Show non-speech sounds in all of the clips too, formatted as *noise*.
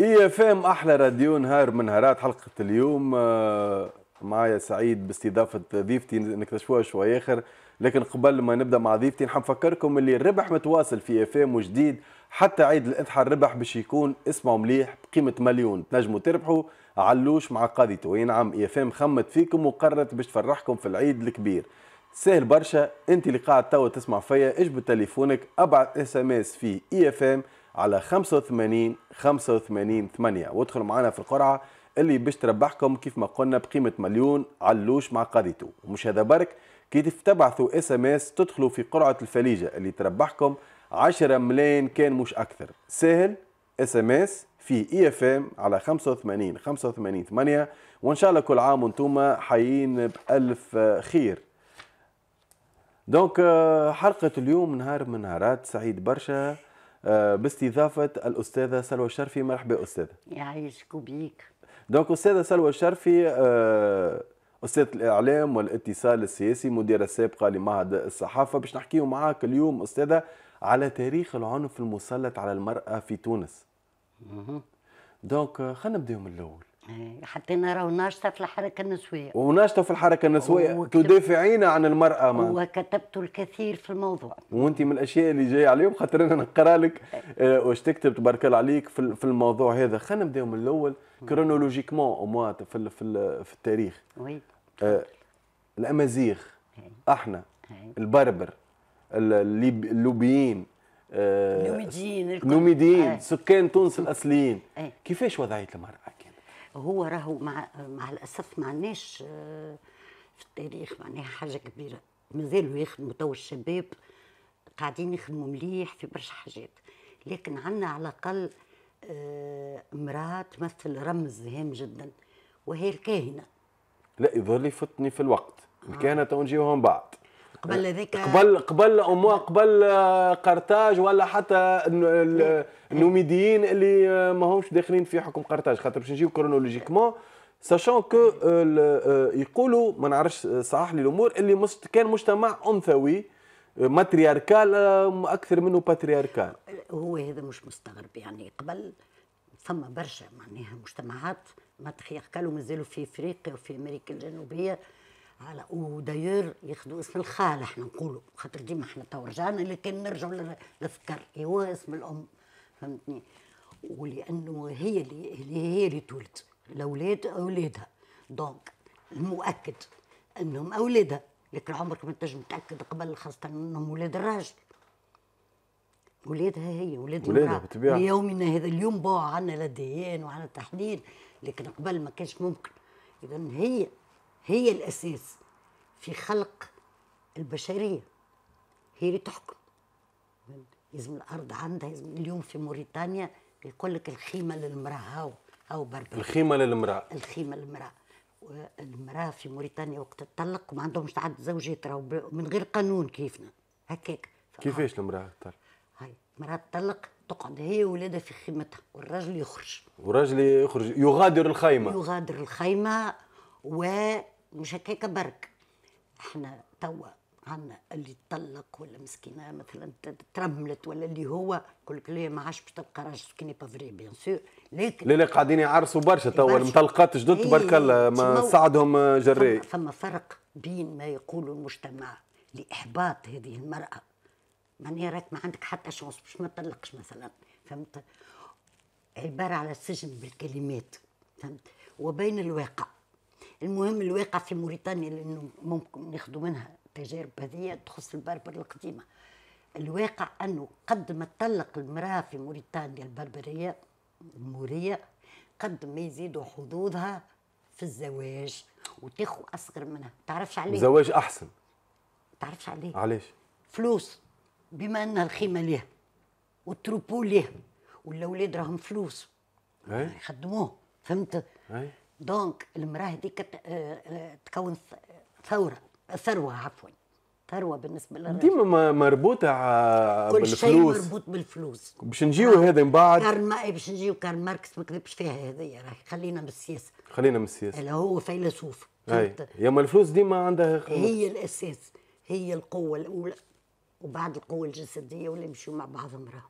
اي اف ام احلى راديو نهار من نهارات حلقه اليوم آه، معايا سعيد باستضافه ضيفتي نكتشفوها شوي اخر لكن قبل ما نبدا مع ضيفتي نحب نفكركم اللي الربح متواصل في اف ام وجديد حتى عيد الاضحى الربح باش يكون اسمعوا مليح بقيمه مليون تنجموا تربحوا علوش مع قاضيته وينعم نعم اي اف ام خمت فيكم وقررت باش تفرحكم في العيد الكبير سهل برشا انت اللي قاعد توا تسمع فيا اجبد تليفونك ابعث اس ام اس في اي اف ام على 85 85 8 وادخلوا معنا في القرعه اللي باش تربحكم كيف ما قلنا بقيمه مليون علوش مع قريته ومش هذا برك كي تبعثوا اس ام اس تدخلوا في قرعه الفليجه اللي تربحكم 10 ملايين كان مش اكثر سهل اس ام اس في اي اف ام على 85 85 8 وان شاء الله كل عام وانتم حيين بالف خير دونك حلقه اليوم نهار من نهارات سعيد برشا آه، باستضافه الاستاذه سلوى الشرفي مرحبا استاذه يعيشك بيك دونك استاذه سلوى الشرفي آه، استاذ الاعلام والاتصال السياسي مديره السابقه لمعهد الصحافه باش نحكيو معاك اليوم استاذه على تاريخ العنف المسلط على المراه في تونس دونك آه، خلينا نبداو من الاول إيه، حتى نراو ناشطه في الحركه النسويه وناشطه في الحركه النسويه وكتب... تدافعين عن المراه ما وكتبت الكثير في الموضوع وانت من الاشياء اللي جايه عليهم خاطر انا نقرا لك آه واش تكتب تبارك الله عليك في الموضوع هذا خلينا نبداو من الاول كرونولوجيكمون او في في, في التاريخ وي آه الامازيغ إيه. احنا إيه. البربر اللوبيين آه نوميديين نوميديين آه. سكان تونس الاصليين آه. كيفاش وضعيه المراه هو راهو مع مع الاسف ما عندناش آه، في التاريخ معناها حاجه كبيره مازالوا يخدموا تو الشباب قاعدين يخدموا مليح في برشا حاجات لكن عندنا على الاقل امراه آه، تمثل رمز هام جدا وهي الكاهنه لا يظهر لي فتني في الوقت آه. الكاهنه تو نجيوها من بعد قبل إيه، ذاك قبل قبل أموا قبل آه، قرطاج ولا حتى النوميديين اللي آه، ماهمش داخلين في حكم قرطاج خاطر باش نجيو كرونولوجيكمون ساشون كو آه، يقولوا ما نعرفش صحح لي الامور اللي كان مجتمع انثوي ماترياركال اكثر منه باترياركال هو هذا مش مستغرب يعني قبل ثم برشا معناها مجتمعات ماترياركال ومازالوا في افريقيا وفي امريكا الجنوبيه على ودير ياخذوا اسم الخال احنا نقولوا خاطر ديما احنا تو رجعنا لكن نرجعوا للذكر هو اسم الام فهمتني ولانه هي اللي هي اللي تولد الاولاد اولادها دونك المؤكد انهم اولادها لكن عمرك ما تنجم تاكد قبل خاصه انهم اولاد الراجل ولادها هي ولاد المراه بالطبيعه ليومنا هذا اليوم باع عنا الاديان وعنا التحليل لكن قبل ما كانش ممكن اذا هي هي الأساس في خلق البشرية هي اللي تحكم لازم الأرض عندها يزم اليوم في موريتانيا يقول لك الخيمة للمرأة هاو أو بربر الخيمة للمرأة الخيمة للمرأة المرأة في موريتانيا وقت تطلق ما عندهمش تعدد زوجات راهو من غير قانون كيفنا هكاك كيفاش المرأة تطلق؟ هاي المرأة تطلق تقعد هي وولادها في خيمتها والراجل يخرج والراجل يخرج يغادر الخيمة يغادر الخيمة و مش هكاك برك احنا توا عنا اللي تطلق ولا مسكينه مثلا ترملت ولا اللي هو كل لا ما عادش باش تلقى راجل سكيني با فري بيان سور لكن لا لا قاعدين يعرسوا برشا توا المطلقات جدد إيه، تبارك الله ما صعدهم آه، جري فما, فما فرق بين ما يقول المجتمع لاحباط هذه المراه معناها راك ما عندك حتى شانس باش ما تطلقش مثلا فهمت عباره على سجن بالكلمات فهمت وبين الواقع المهم الواقع في موريتانيا لانه ممكن ناخذوا منها تجارب هذه تخص البربر القديمه الواقع انه قد ما تطلق المراه في موريتانيا البربريه الموريه قد ما يزيدوا حظوظها في الزواج وتاخو اصغر منها تعرفش عليه زواج احسن تعرفش عليه علاش فلوس بما ان الخيمه ليه والتروبو ليه والاولاد راهم فلوس إيه؟ يخدموه فهمت أي. دونك المراه هذيك آه، آه، تكون ثوره ثروه عفوا ثروه بالنسبه للرجل ديما مربوطه بالفلوس كل شيء مربوط بالفلوس باش نجيو آه. هذا من بعد كارل إيه، باش نجيو كارل ماركس ما كذبش فيها هذه راهي خلينا من السياسه خلينا من السياسه اللي هو فيلسوف يا ما الفلوس ديما عندها خلص. هي الاساس هي القوه الاولى وبعد القوه الجسديه واللي يمشيو مع بعضهم راهو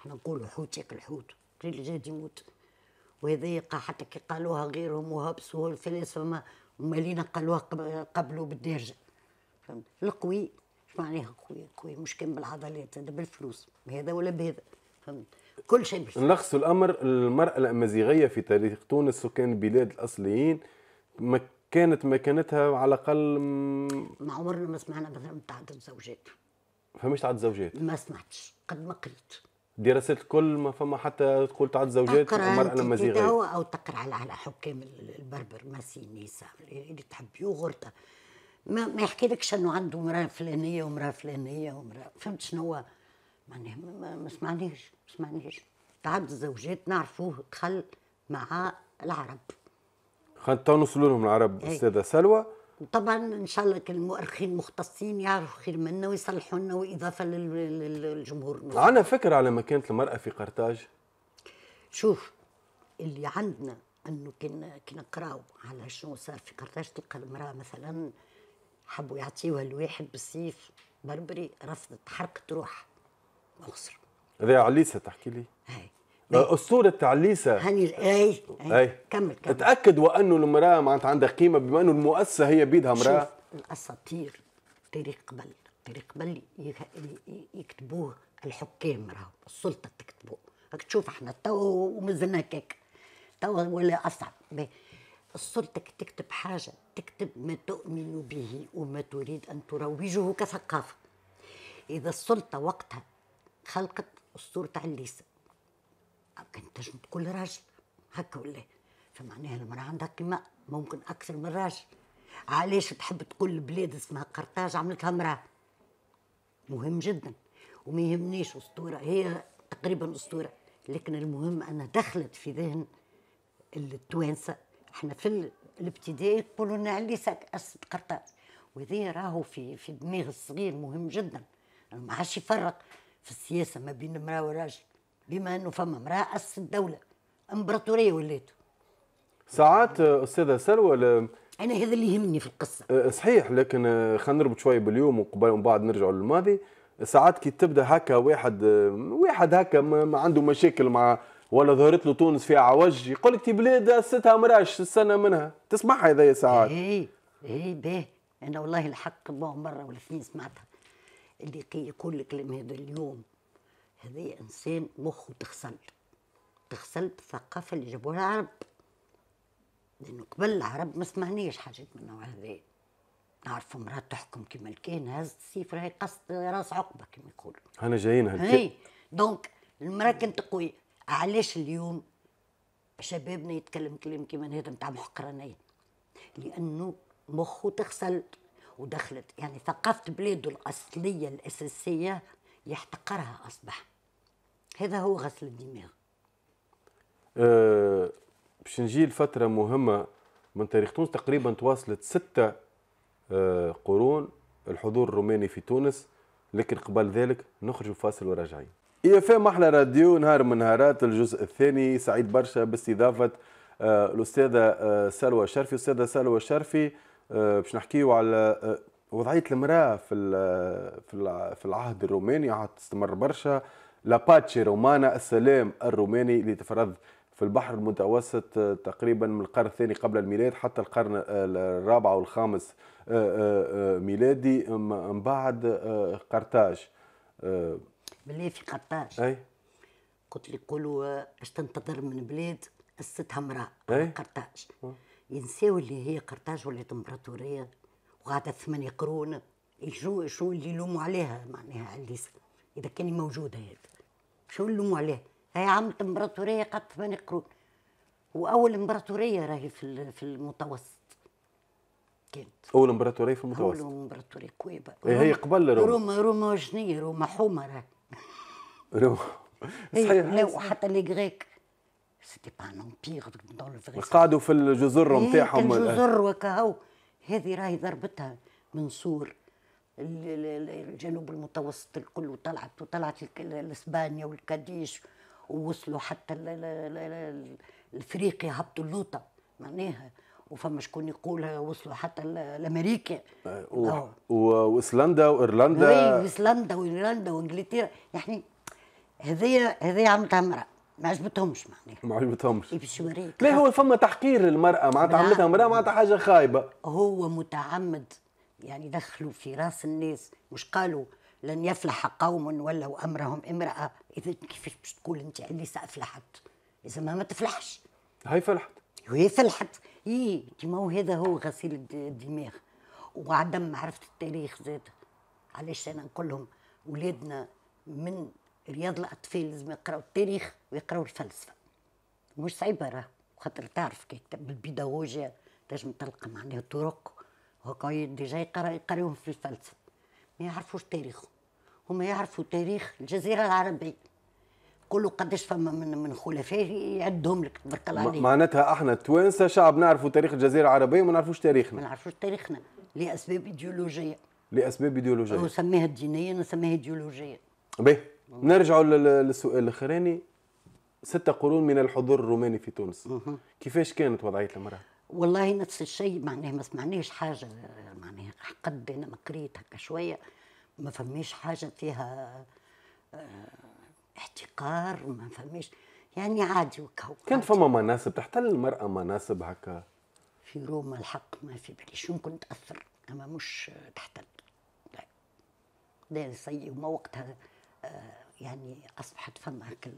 احنا نقولوا حوت ياكل حوت اللي جاي يموت وضيقه حتى كي قالوها غيرهم وهبسوا الفلاسفه فما ومالينا قالوها قبلوا بالدارجه فهمت القوي اش معناها قوي قوي مش كان بالعضلات هذا بالفلوس بهذا ولا بهذا فهمت كل شيء بالفلوس نقص الامر المراه الامازيغيه في تاريخ تونس سكان البلاد الاصليين ما كانت مكانتها على الاقل م... ما عمرنا ما سمعنا مثلا تعدد زوجات فماش تعدد زوجات ما سمعتش قد ما قريت دراسات الكل ما فما حتى تقول تعد زوجات المرأة لما زيغة أو تقرا على على حكام البربر ماسي النساء اللي تحب غرطة ما, ما يحكي لكش أنه عنده مرأة فلانية ومرأة فلانية ومرأة فهمت شنو معناها ما سمعناش ما سمعناش تعد الزوجات نعرفوه دخل مع العرب خلينا نوصلوا لهم العرب إيه. أستاذة سلوى طبعا ان شاء الله كان المؤرخين المختصين يعرفوا خير منا ويصلحوا لنا واضافه للجمهور عندنا فكره على مكانه المراه في قرطاج شوف اللي عندنا انه كنا كنا نقراو على شنو صار في قرطاج تلقى المراه مثلا حبوا يعطيوها لواحد بالسيف بربري رفضت حرقت روح مصر هذا عليسه تحكي لي هاي أه، اسطوره تعليسه هني أي اي إيه، إيه. كمل كمل اتاكد وانه المراه معناتها عندها قيمه بما انه المؤسسه هي بيدها مراه شوف الاساطير تاريخ قبل تاريخ قبل يكتبوه الحكام راهو السلطه تكتبوه راك تشوف احنا تو ومازلنا هكاك تو ولا اصعب السلطه كي تكتب حاجه تكتب ما تؤمن به وما تريد ان تروجه كثقافه اذا السلطه وقتها خلقت اسطوره عليسه كنت كل راجل هكا ولا فمعناها إيه؟ المرأة عندها قيمة ممكن أكثر من راجل علاش تحب تقول بلاد اسمها قرطاج عملتها مرا مهم جدا وما يهمنيش أسطورة هي تقريبا أسطورة لكن المهم أنها دخلت في ذهن التوانسة احنا في الابتدائي يقولوا لنا ساك أسد قرطاج وذي راهو في في دماغ الصغير مهم جدا ما عادش يفرق في السياسة ما بين امرأة وراجل بما انه فما امراه اسست دوله امبراطوريه وليت ساعات استاذه سلوى ل... انا هذا اللي يهمني في القصه أه، صحيح لكن أه، خلينا نربط شويه باليوم وقبل ومن بعد نرجعوا للماضي ساعات كي تبدا هكا واحد أه، واحد هكا ما عنده مشاكل مع ولا ظهرت له تونس فيها عوج يقول لك بلاد اسستها مراش السنه منها تسمعها هذايا ساعات اي اي باه انا والله الحق مره ولا اثنين سمعتها اللي يقول لك هذا اليوم هذه انسان مخه تغسل تغسل بالثقافه اللي جابوها العرب لانه قبل العرب ما سمعناش حاجات من النوع هذا نعرف مرات تحكم كما كان هزت السيف راهي قصد راس عقبه كما يقول انا جايين هالكي دونك المراه كانت قويه علاش اليوم شبابنا يتكلم كلام كيما هذا نتاع محقرنين لانه مخه تغسل ودخلت يعني ثقافه بلاده الاصليه الاساسيه يحتقرها اصبح هذا هو غسل الدماغ أه باش نجي لفتره مهمه من تاريخ تونس تقريبا تواصلت ستة أه قرون الحضور الروماني في تونس لكن قبل ذلك نخرج فاصل وراجعين اي اف ام احلى راديو نهار من نهارات الجزء الثاني سعيد برشا باستضافه أه الاستاذه أه، سلوى شرفي استاذه سلوى شرفي أه، باش نحكيو على أه، وضعيه المراه في في العهد الروماني عاد تستمر برشا لاباتشي رومانا السلام الروماني اللي تفرض في البحر المتوسط آه، تقريبا من القرن الثاني قبل الميلاد حتى القرن آه، الرابع والخامس آه، ميلادي من بعد قرطاج بالله في قرطاج اي قلت لي يقولوا اش تنتظر من بلاد قصتها امراه قرطاج ينساو اللي هي قرطاج ولات امبراطوريه وقعدت ثمانية قرون شو شو اللي يلوموا عليها معناها اللي اذا كان موجوده هذا شو نلوموا عليه هي عملت امبراطوريه قد ثمانية قرون واول امبراطوريه راهي في في المتوسط كانت اول امبراطوريه في المتوسط اول امبراطوريه كويبا إيه، هي قبل روما روما روما وجنيه روما حومه راهي روما إيه، صحيح لا وحتى لي غريك سيتي با ان امبيغ دون قعدوا في الجزر إيه، نتاعهم الجزر وكهو هذه راهي ضربتها من سور الجنوب المتوسط الكل وطلعت وطلعت لاسبانيا والكاديش ووصلوا حتى الافريقي هبطوا اللوطه معناها وفما شكون يقولها وصلوا حتى لامريكا آه، آه. واسلندا وايرلندا اي وايرلندا وانجلترا يعني هذيا هذيا عملتها امراه ما عجبتهمش معناها ما عجبتهمش باش يوريك لا هو فما تحقير للمراه معناتها نعم. عملتها امراه معناتها حاجه خايبه هو متعمد يعني دخلوا في راس الناس مش قالوا لن يفلح قوم ولوا امرهم امراه اذا كيفاش باش تقول انت اللي سافلحت اذا ما ما تفلحش هاي فلحت وهي فلحت اي ما هو هذا هو غسيل الدماغ وعدم معرفه التاريخ زاد علاش انا نقول لهم ولادنا من رياض الاطفال لازم يقراوا التاريخ ويقراوا الفلسفه مش صعيبه راه خاطر تعرف كي بالبيداغوجيا تنجم تلقى معناها طرق هكا ديجا جاي في الفلسفه ما يعرفوش تاريخهم هما يعرفوا تاريخ الجزيره العربيه كله قداش فما من من خلفاء يعدهم لك تبارك الله عليك معناتها احنا التوانسه شعب نعرفوا تاريخ الجزيره العربيه وما نعرفوش تاريخنا ما نعرفوش تاريخنا لاسباب ايديولوجيه لاسباب ايديولوجيه نسميها دينيه نسميها ايديولوجيه باهي نرجعوا للسؤال الاخراني ستة قرون من الحضور الروماني في تونس كيفاش كانت وضعيه المراه والله نفس الشيء معناه ما سمعنيش حاجه معناها قد انا ما قريت هكا شويه ما فماش حاجه فيها آه، احتقار ما فماش يعني عادي وكو كان فما مناصب تحتل المراه مناصب هكا في روما الحق ما في بالي شو ممكن تاثر اما مش تحتل لا سي وما وقتها آه، يعني اصبحت فما هكا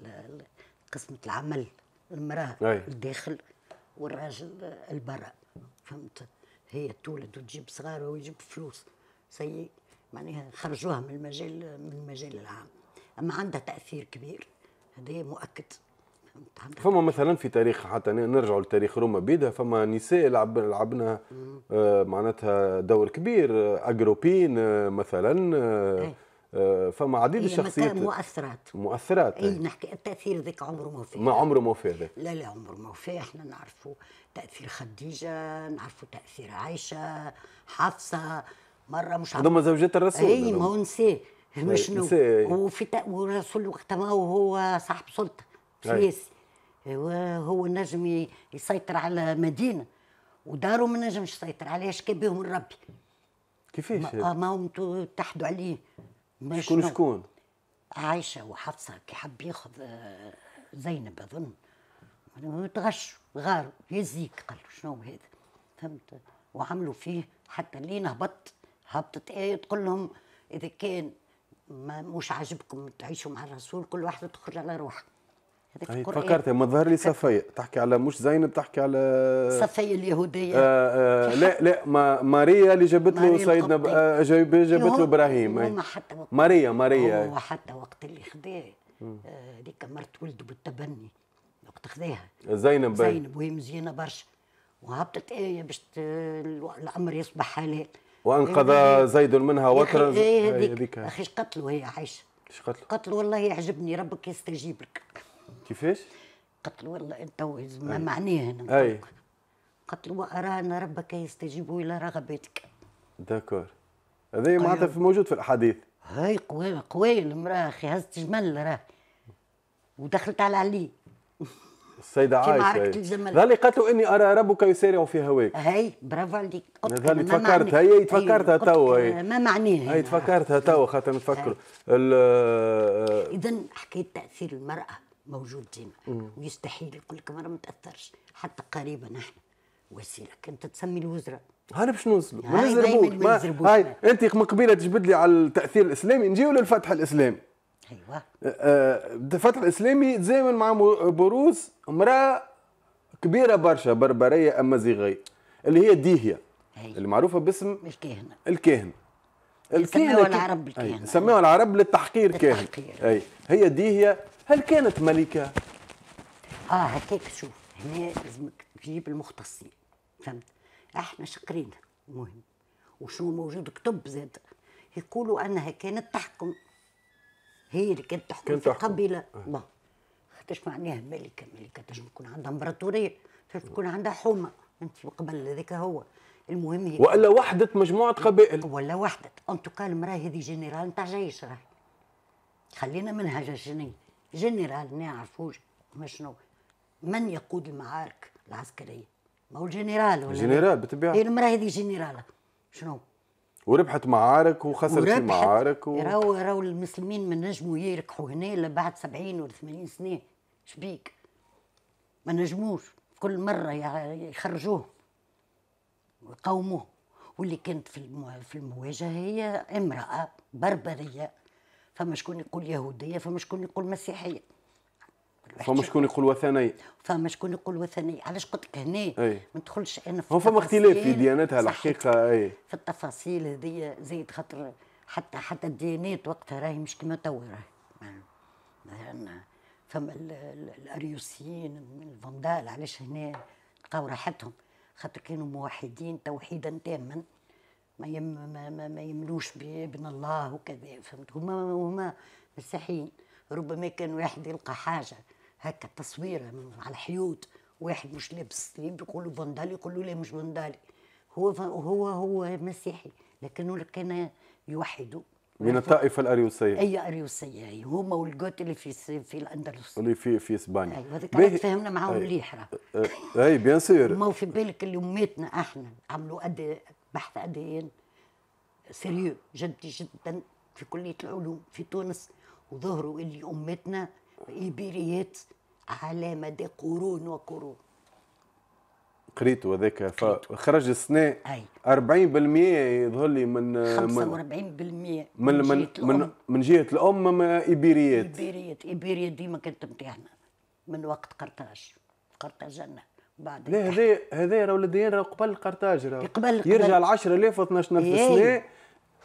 قسمه العمل المراه الداخل والراجل البراء فهمت هي تولد وتجيب صغار ويجيب فلوس سي معناها خرجوها من المجال من المجال العام اما عندها تاثير كبير هذا مؤكد فما مثلا في تاريخ حتى نرجع لتاريخ روما بيدها فما نساء لعب لعبنا آه معناتها دور كبير آه، اجروبين آه مثلا آه إيه. آه، فما عديد الشخصيات مؤثرات مؤثرات اي نحكي التاثير ذيك عمره ما فيه ما عمره ما فيه لا لا عمره ما فيه احنا نعرفوا تاثير خديجه نعرفوا تاثير عائشه حفصه مره مش عارفه هذوما زوجات الرسول اي ما هو نسي مش وفي والرسول وقتها هو صاحب سلطه سياسي هو نجم يسيطر على مدينه وداره ما نجمش يسيطر عليها شكا بهم الربي كيفاش؟ ما هم آه، تحدوا عليه شكون شكون؟ عايشه وحفصه كي حب ياخذ آه، زينب اظن تغش غار يزيك قال شنو هذا فهمت وعملوا فيه حتى لين هبط هبطت ايه تقول لهم اذا كان ما مش عاجبكم تعيشوا مع الرسول كل واحد تخرج على روحك هذاك القران فكرت ما ظهر لي صفيه تحكي على مش زينب تحكي على صفيه اليهوديه آآ آه، آآ آه، لا لا ما ماريا اللي جابت له سيدنا آه، جابت له ابراهيم ماريا ماريا هو حتى وقت اللي خذاه هذيك مرت ولده بالتبني وقت خذاها زينب زينب وهي مزيانه برشا وهبطت ايه باش الامر يصبح حلال وانقذ إيه، زيد منها وترا إيه، هذيك اخي قتلوا هي عايشه قتلوا قتلوا والله يعجبني ربك يستجيب لك كيفاش؟ قلت له والله انت ما معناه انا اي قلت له وارانا ان ربك يستجيب الى رغبتك داكور هذا أيوة. معناتها موجود في الاحاديث هاي قوي قوي المراه اخي هزت جمل راه ودخلت على علي السيدة عائشة ظل قالت له اني ارى ربك يسارع في هواك هاي برافو عليك ظل تفكرت هي تفكرتها تو ما معناها هي تفكرتها تو خاطر نفكر اذا حكايه تاثير المراه موجودين ويستحيل يقول لك ما تاثرش حتى قريبا نحن وسيله كنت تسمي الوزراء هذا باش نوصلوا ما نزربوش هاي انت من قبيله تجبد لي على التاثير الاسلامي نجيو للفتح الاسلامي ايوه أه، أه، الفتح الاسلامي تزامن مع بروز امراه كبيره برشا بربريه امازيغيه اللي هي ديهيا اللي معروفه باسم الكاهنه الكاهنه الكاهنه سموها العرب الكاهنه سموها العرب للتحقير كاهن اي هي ديهيا هل كانت ملكة؟ اه هكاك شوف هنا لازمك تجيب المختصين فهمت احنا شقرين مهم وشنو موجود كتب زاد يقولوا انها كانت تحكم هي اللي كانت تحكم كانت في القبيله أه. خاطرش معناها ملكه ملكه تنجم تكون عندها امبراطوريه تكون عندها حومه انت قبل هذاك هو المهم هي والا وحده مجموعه قبائل ولا وحده ان توكا المراه هذه جنرال نتاع جيش راهي خلينا منها جنين جنرال ما يعرفوش ما شنو من يقود المعارك العسكريه ما هو الجنرال ولا جنرال بالطبيعه إيه، المراه هذه جنرال شنو وربحت معارك وخسرت المعارك و... راهو راهو المسلمين ما نجموا يركحوا هنا الا بعد 70 ولا 80 سنه شبيك ما نجموش كل مره يخرجوه ويقاوموه واللي كانت في المواجهه هي امراه بربريه فما شكون يقول يهوديه فما شكون يقول مسيحيه فما شكون يقول وثنيه فما شكون يقول وثنيه علاش قلت لك هنا ما ندخلش انا في فما اختلاف في دياناتها الحقيقه اي في التفاصيل هذيا زيد خاطر حتى حتى الديانات وقتها راهي مش كما توا راهي يعني فما الاريوسيين الفندال علاش هنا لقاو راحتهم خاطر كانوا موحدين توحيدا تاما ما يم ما, ما يملوش بابن الله وكذا فهمت هما هما مسيحيين ربما كان واحد يلقى حاجه هكا تصويره على الحيوط واحد مش لابس ثياب يقولوا بندالي يقولوا لا مش بندالي هو هو هو مسيحي لكنه كان يوحدوا من الطائفه الاريوسيه اي اريوسيه هي هما والجوت اللي في في الاندلس اللي في في اسبانيا ايوه هذاك بيه... تفاهمنا معاهم مليح راه اي بيان سير ما في بالك اللي أميتنا احنا عملوا قد بحث أديان سيريو جدي جدا في كلية العلوم في تونس وظهروا اللي أمتنا إيبيريات على مدى قرون وقرون قريت هذاك فخرج السنة أي. 40% يظهر لي من 45% من من من, من, من جهة الأم إيبيريات إيبيريات إيبيريات ديما كانت متاعنا من وقت قرطاج قرطاجنا بعد لا هذا هذا راه الديان راه قبل قرطاج راه قبل يرجع ل 10000 و 12000 سنه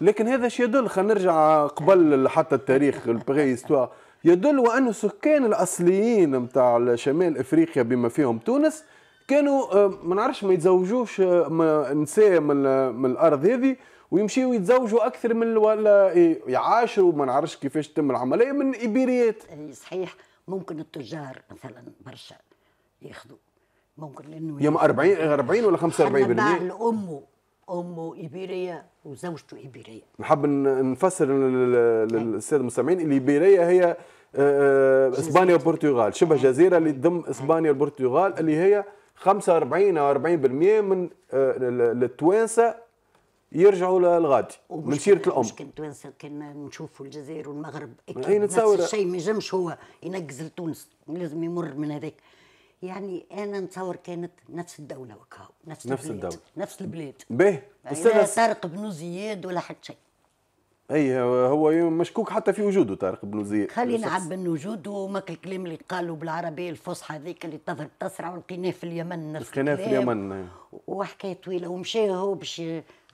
لكن هذا شي يدل خلينا نرجع قبل حتى التاريخ البري هيستوار يدل وانه السكان الاصليين نتاع شمال افريقيا بما فيهم تونس كانوا آه، ما نعرفش ما يتزوجوش آه، نساء من, من الارض هذه ويمشيوا يتزوجوا اكثر من ولا إيه، يعاشروا ما نعرفش كيفاش تم العمليه من ايبيريات إيه، صحيح ممكن التجار مثلا برشا ياخذوا ممكن لانه يوم 40 يعني 40 ولا 45 باع لامه امه ايبيريه وزوجته ايبيريه نحب نفسر يعني للساده المستمعين الايبيريه هي آه، آه، اسبانيا والبرتغال شبه جزيره اللي تضم اسبانيا والبرتغال اللي هي 45 او 40% من التوانسه آه، يرجعوا للغادي من سيره الام مش كان توانسه كان نشوفوا الجزائر والمغرب اكيد نفس الشيء ما ينجمش هو ينقز لتونس لازم يمر من هذاك يعني انا نتصور كانت نفس الدوله وكاو نفس, نفس البلاد. الدوله نفس البلاد باهي لا طارق بن زياد ولا حتى شيء اي هو مشكوك حتى في وجوده طارق بن زياد خلينا عب من وجوده وماك الكلام اللي قالوا بالعربيه الفصحى هذيك اللي تظهر تسرع ولقيناه في اليمن نفس لقيناه في اليمن نعم. وحكايه طويله ومشى هو باش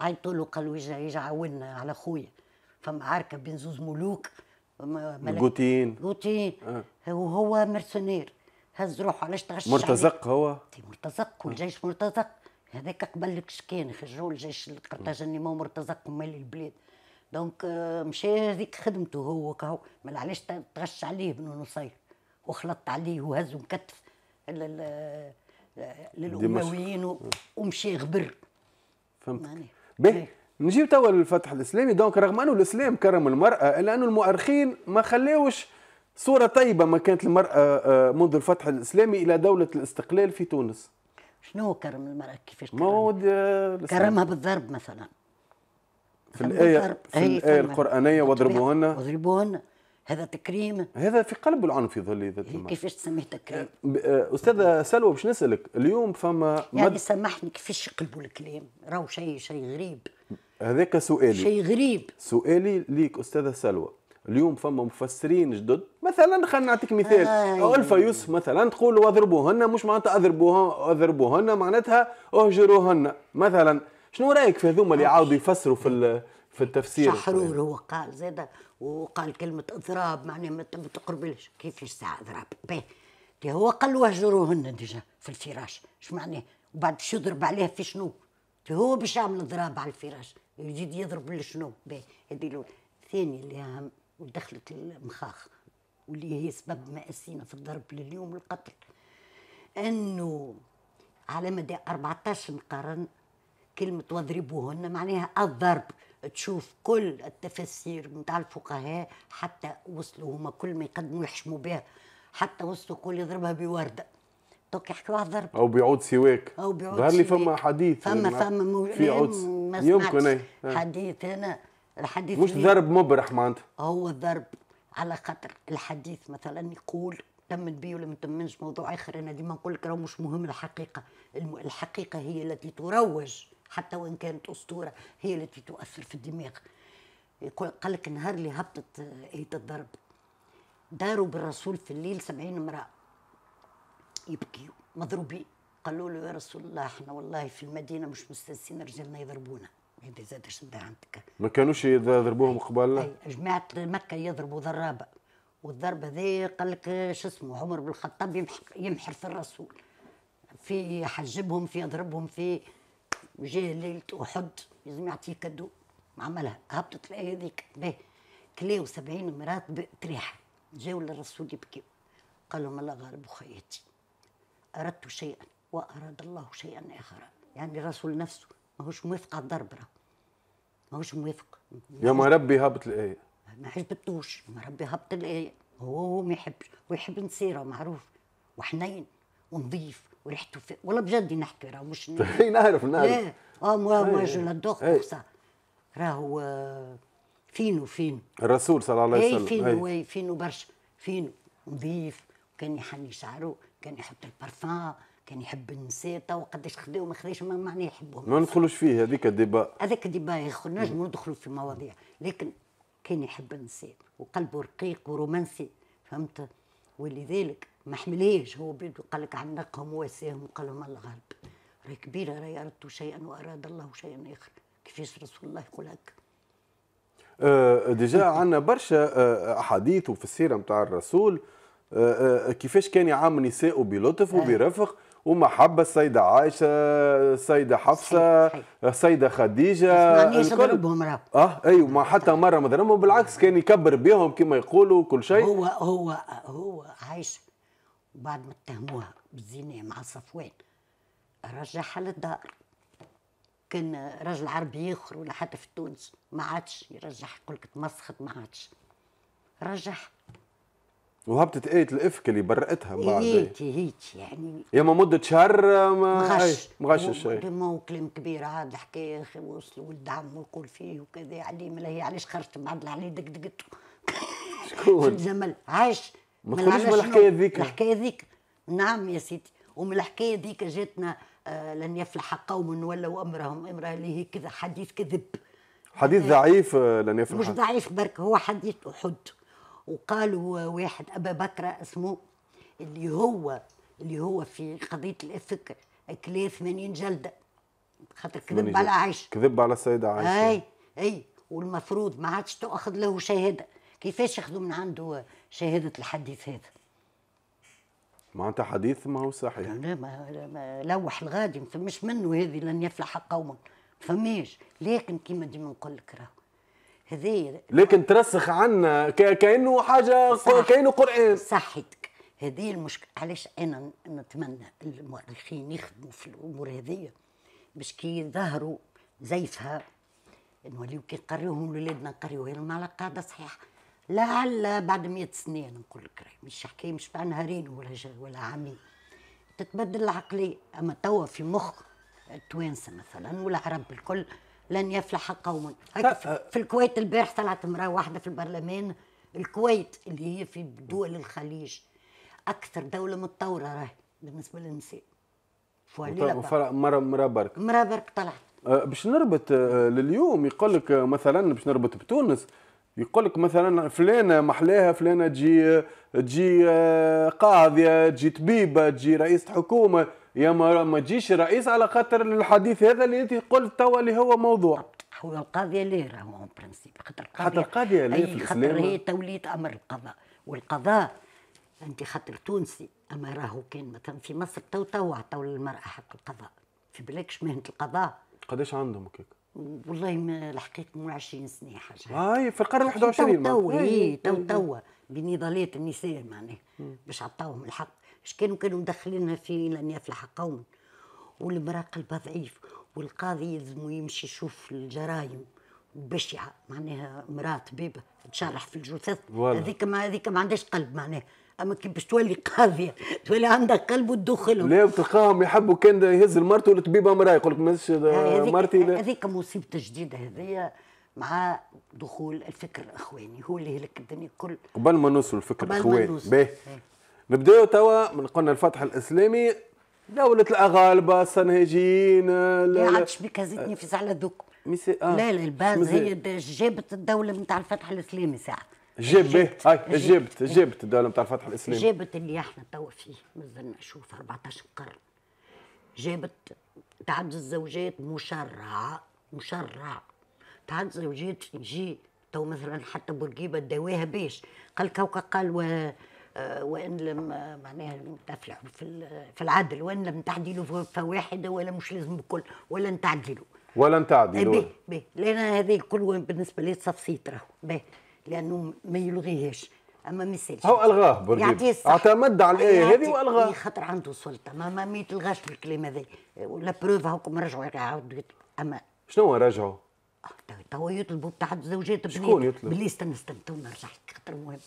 عيطوا له قالوا يجي عاوننا على خويا فما عركه بين زوز ملوك ملك. جوتين جوتين آه. وهو مرسنير هز روحه علاش تغش مرتزق هو مرتزق والجيش مرتزق هذاك قبل لك شكان خرجوا الجيش القرطاجي ما مرتزق مال البلاد دونك آه، مشى هذيك خدمته هو كهو ما علاش تغش عليه بنو نصير وخلط عليه وهز مكتف آه، للامويين ومشى غبر فهمت باهي نجيو توا للفتح الاسلامي دونك رغم انه الاسلام كرم المراه الا انه المؤرخين ما خلاوش صورة طيبة ما كانت المرأة آه، آه، منذ الفتح الإسلامي إلى دولة الاستقلال في تونس شنو كرم المرأة كيفاش كرم؟ آه، كرمها بالضرب مثلا في الآية في الآية القرآنية واضربوهن واضربوهن هذا تكريم هذا في قلب العنف في ظل ذات إيه، كيفاش تسميه تكريم؟ استاذه سلوى باش نسالك اليوم فما يعني مد... سامحني كيفاش يقلبوا الكلام راهو شيء شيء غريب هذاك سؤالي شيء غريب سؤالي ليك استاذه سلوى اليوم فما مفسرين جدد مثلا خلينا نعطيك مثال آه الفا يوسف مثلا تقول اضربوهن مش معناتها اضربوهن اضربوهن معناتها اهجروهن مثلا شنو رايك في هذوما اللي آه. عاودوا يفسروا في في التفسير شحرور هو قال زاد وقال كلمه اضراب معناها ما تقربلش كيفاش ساعه اضراب باهي هو قال وهجروهن ديجا في الفراش اش معناه وبعد شو يضرب عليه في شنو هو باش يعمل اضراب على الفراش يزيد يضرب لشنو باهي هذه الاولى الثاني اللي اهم ودخلت المخاخ واللي هي سبب مأسينا في الضرب لليوم القتل أنه على مدى 14 قرن كلمة واضربوهن معناها الضرب تشوف كل التفسير متاع الفقهاء حتى وصلوا هما كل ما يقدموا يحشموا بها حتى وصلوا كل يضربها بوردة توك يحكوا ضرب او بعود سواك او بعود سواك لي فما حديث فما يعني فما في عود يمكن إيه. آه. حديث هنا الحديث مش ضرب مبرح معناتها هو ضرب على خاطر الحديث مثلا يقول تم بيه ولا ما تمنش موضوع اخر انا ديما نقول لك راه مش مهم الحقيقه الحقيقه هي التي تروج حتى وان كانت اسطوره هي التي تؤثر في الدماغ يقول قال لك النهار اللي هبطت آه، ايه الضرب داروا بالرسول في الليل سبعين امراه يبكيوا مضروبين قالوا له يا رسول الله احنا والله في المدينه مش مستنسين رجالنا يضربونا ما زادش عندك ما كانوش يضربوهم قبالنا؟ جماعة مكة يضربوا ضرابة والضربة ذي قال لك شو اسمه عمر بن الخطاب يمحر في الرسول في يحجبهم في يضربهم في جاء ليلة أحد لازم يعطيه كدو عملها هبطت الآية هذيك باهي كلاو سبعين مرات بتريحة جاوا للرسول يبكي قال لهم الله غالب خياتي أردت شيئا وأراد الله شيئا آخر يعني الرسول نفسه ماهوش موافق على الضرب راه ماهوش موافق يا ربي هبط الايه ما حبتوش ربي هبط الايه هو هو ما يحبش ويحب نسيره معروف وحنين ونظيف وريحته في والله بجد نحكي راه مش *laughs* نعرف نعرف اه موا موا جو لادور راهو آه، فينو فينو الرسول صلى الله عليه وسلم اي فينو اي فينو برشا فينو نظيف وكان يحني شعره كان يحط البارفان كان يحب النسيطه وقداش خدا وما خداش ما معناه يحبهم ما ندخلوش فيه هذيك الديبا هذاك الديبا نجم ندخلوا في مواضيع لكن كان يحب النسيط وقلبه رقيق ورومانسي فهمت ولذلك ما حمليش هو بيدو قال لك عنقهم واساهم وقال لهم الله غالب راهي كبيره راهي اردت شيئا واراد الله شيئا اخر كيفاش رسول الله يقول هكا آه، آه، ديجا عندنا برشا آه، احاديث وفي السيره نتاع الرسول كيفاش كان يعامل نسائه بلطف وبرفق ام حبه السيده عائشه السيده حفصه السيده خديجه ما الكل... ضربهم اه ايوه ما حتى مره ما بالعكس كان يكبر بهم كما يقولوا كل شيء هو هو هو عايشه وبعد ما اتهموها بالزنا مع صفوان رجعها للدار كان رجل عربي اخر ولا حتى في تونس ما عادش يرجح يقول لك تمسخت ما عادش رجح وهبطت ايه الافك اللي برقتها من بعد هيك هيجي يعني يا ما مده شهر آه، ما مغش إيه، مغشش ما هو كلام كبير هذا الحكايه اخي وصل ولد عمو يقول فيه وكذا يعني ما هي علاش يعني خرجت معدل دق دقته *laughs* شكون؟ الجمل عايش ما تخرجش من الحكايه ذيك الحكايه ذيك نعم يا سيدي ومن الحكايه ذيك جاتنا آه لن يفلح قوم ولوا امرهم امراه اللي هي كذا حديث كذب حديث يعني ضعيف آه، لن يفلح مش ضعيف برك هو حديث احد وقالوا واحد ابا بكر اسمه اللي هو اللي هو في قضيه الافك كلاه 80 جلده خاطر كذب على عائشه كذب على السيده عائشه اي اي والمفروض ما عادش تاخذ له شهاده كيفاش ياخذوا من عنده شهاده الحديث هذا معناتها حديث ما هو صحيح لا ما لوح الغادي ما فماش منه هذه لن يفلح قوم فماش لكن كيما ديما نقول لك راه هذي لكن ترسخ عنا كانه حاجه كانه قران صحتك هذه المشكله علاش انا نتمنى المؤرخين يخدموا في الامور هذه باش كي يظهروا زيفها نوليو كي نقريوهم لولادنا نقريوها لهم على قاعده صحيحه لعل بعد 100 سنه انا نقول لك مش حكايه مش بعد نهارين ولا ولا عامين تتبدل العقليه اما توا في مخ التوانسه مثلا والعرب الكل لن يفلح قوم آه. في الكويت البارح طلعت امراه واحده في البرلمان الكويت اللي هي في دول الخليج اكثر دوله متطوره راهي بالنسبه للنساء وفرق مرة مرة برك مرة برك طلعت آه، باش نربط آه، لليوم يقول لك مثلا باش نربط بتونس يقول لك مثلا فلانه محلاها فلانه تجي تجي قاضيه تجي طبيبه تجي رئيسه حكومه يا ما, ما تجيش رئيس على خاطر الحديث هذا اللي انت قلت توا اللي هو موضوع هو القاضيه اللي راهو اون برانسيب خاطر القاضيه خاطر القاضيه اللي في خاطر هي توليت امر القضاء والقضاء انت خاطر تونسي اما راهو كان مثلا في مصر تو تو عطاو للمراه حق القضاء في بلاكش مهنه القضاء قداش عندهم هكاك؟ والله ما الحقيقه من 20 سنه حاجه هاي في القرن 21 تو تو إيه، تو إيه، إيه. بنضالات النساء معناها باش عطاوهم الحق اش كانوا كانوا مدخلينها في لن يفلح قوم والمراه قلبها ضعيف والقاضي يلزم يمشي يشوف الجرايم بشعه معناها مراه طبيبه تشرح في الجثث هذيك ما هذيك ما عندهاش قلب معناها اما كي باش تولي قاضيه تولي عندها قلب وتدخلهم لا وتلقاهم يحبوا كان يهز مرته لطبيبه مراه يقول لك مش مرتي هذيك مصيبه جديده هذيا مع دخول الفكر الاخواني هو اللي هلك الدنيا كل قبل ما نوصل الفكر الاخواني باهي إيه. نبداو توا من قلنا الفتح الاسلامي دولة الأغالبة الصنهاجيين لا عاد شبيك هزتني في زعلة دوك آه. لا لا الباز هي جابت الدولة نتاع الفتح الإسلامي ساعة جابت هاي جابت جابت الدولة نتاع الفتح الإسلامي جابت اللي احنا توا فيه مازلنا نشوف 14 قرن جابت تعدد الزوجات مشرع مشرع تعدد الزوجات يجي تو مثلا حتى بورقيبة داواها باش قال كوكا قال و آه، وان لم آه، معناها تفلحوا في في العدل وان لم تعدلوا فواحده ولا مش لازم الكل ولن تعدلوا ولن تعدلوا بيه آه، به لان هذه كل بالنسبه لي تصفيت راهو بيه لانه ما يلغيهاش اما ما يسالش هو الغاه بورقيبه اعتمد على الايه هذه والغاه خاطر عنده سلطه ما ما, يتلغاش الكلام هذا ولا بروف هاكم رجعوا يعاودوا اما شنو رجعوا؟ توا يطلبوا بتاع زوجات شكون يطلب؟ باللي استنى استنى تو نرجع لك خاطر مهم